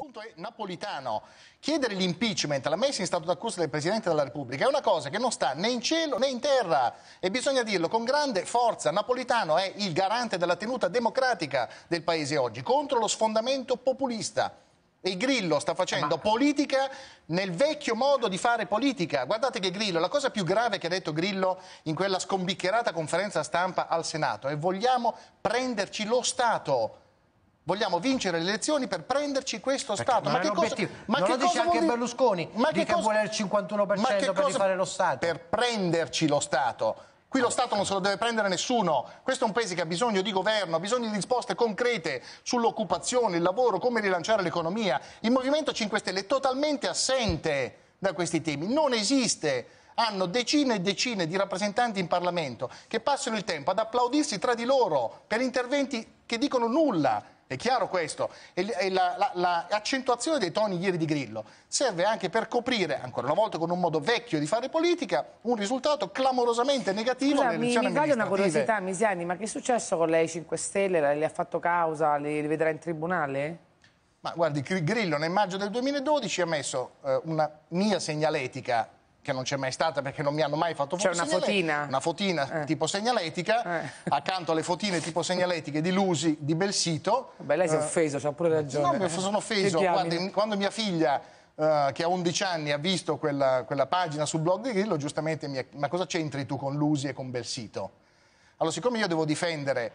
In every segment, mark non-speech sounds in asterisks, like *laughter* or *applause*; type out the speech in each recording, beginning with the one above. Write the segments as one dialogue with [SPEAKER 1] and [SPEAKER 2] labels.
[SPEAKER 1] punto è napolitano. Chiedere l'impeachment, la messa in stato d'accusa del Presidente della Repubblica è una cosa che non sta né in cielo né in terra e bisogna dirlo con grande forza. Napolitano è il garante della tenuta democratica del Paese oggi contro lo sfondamento populista. E Grillo sta facendo Ma... politica nel vecchio modo di fare politica. Guardate che Grillo, la cosa più grave che ha detto Grillo in quella scombiccherata conferenza stampa al Senato è vogliamo prenderci lo Stato Vogliamo vincere le elezioni per prenderci questo Perché Stato. Ma, che cosa, ma non che lo dice cosa vuol... Berlusconi, ma che, che cosa, vuole il 51% ma che per cosa, fare lo Stato. Per prenderci lo Stato. Qui lo Stato non se lo deve prendere nessuno. Questo è un paese che ha bisogno di governo, ha bisogno di risposte concrete sull'occupazione, il lavoro, come rilanciare l'economia. Il Movimento 5 Stelle è totalmente assente da questi temi. Non esiste hanno decine e decine di rappresentanti in Parlamento che passano il tempo ad applaudirsi tra di loro per interventi che dicono nulla è chiaro questo? E l'accentuazione la, la, la dei toni ieri di Grillo serve anche per coprire, ancora una volta con un modo vecchio di fare politica, un risultato clamorosamente negativo Scusa, mi, mi voglio una curiosità,
[SPEAKER 2] Misiani, ma che è successo con lei 5 Stelle? Le ha fatto causa? Le, le vedrà in tribunale? Ma guardi,
[SPEAKER 1] Grillo nel maggio del 2012 ha messo eh, una mia segnaletica che non c'è mai stata perché non mi hanno mai fatto foto. C'è una fotina. Una fotina eh. tipo segnaletica, eh. accanto alle fotine tipo segnaletiche di Lusi, di Belsito. Beh, lei si è eh. offeso, c'ha pure ragione. No, sono offeso. Quando, quando mia figlia Uh, che a 11 anni ha visto quella, quella pagina sul blog di Grillo, giustamente mi ha ma cosa c'entri tu con Lusi e con Belsito? Allora, siccome io devo difendere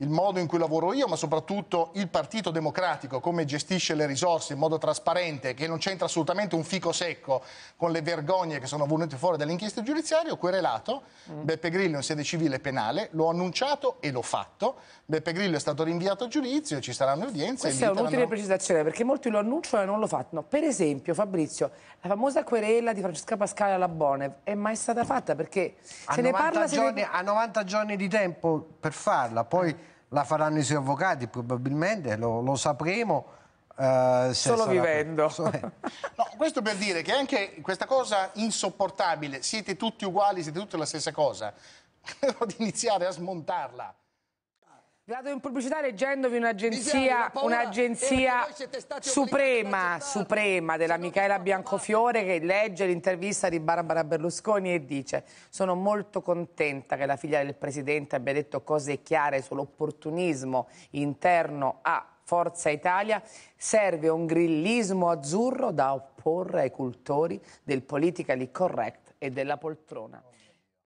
[SPEAKER 1] il modo in cui lavoro io, ma soprattutto il Partito Democratico, come gestisce le risorse in modo trasparente, che non c'entra assolutamente un fico secco con le vergogne che sono venute fuori dall'inchiesta giudiziaria, ho querelato mm. Beppe Grillo in sede civile penale, l'ho annunciato e l'ho fatto. Beppe Grillo è stato rinviato a giudizio, ci saranno udienze. Questa è un'utile
[SPEAKER 2] precisazione, perché molti lo annunciano e non lo fanno. Per esempio, Fabrizio, la famosa querela di Francesca Pascale alla Bone è mai stata fatta, perché se ne parla... Giorni, ne... A 90 giorni di tempo per farla,
[SPEAKER 1] poi... Eh la faranno i suoi avvocati probabilmente, lo, lo sapremo. Uh, Solo sarà... *laughs* vivendo.
[SPEAKER 2] No,
[SPEAKER 1] questo per dire che anche questa cosa insopportabile, siete tutti uguali, siete tutti la stessa cosa, credo *laughs* di iniziare a smontarla.
[SPEAKER 2] Vado in pubblicità leggendovi un'agenzia, un'agenzia suprema, suprema della Michela Biancofiore che legge l'intervista di Barbara Berlusconi e dice sono molto contenta che la figlia del Presidente abbia detto cose chiare sull'opportunismo interno a Forza Italia. Serve un grillismo azzurro da opporre ai cultori del politically correct e della poltrona.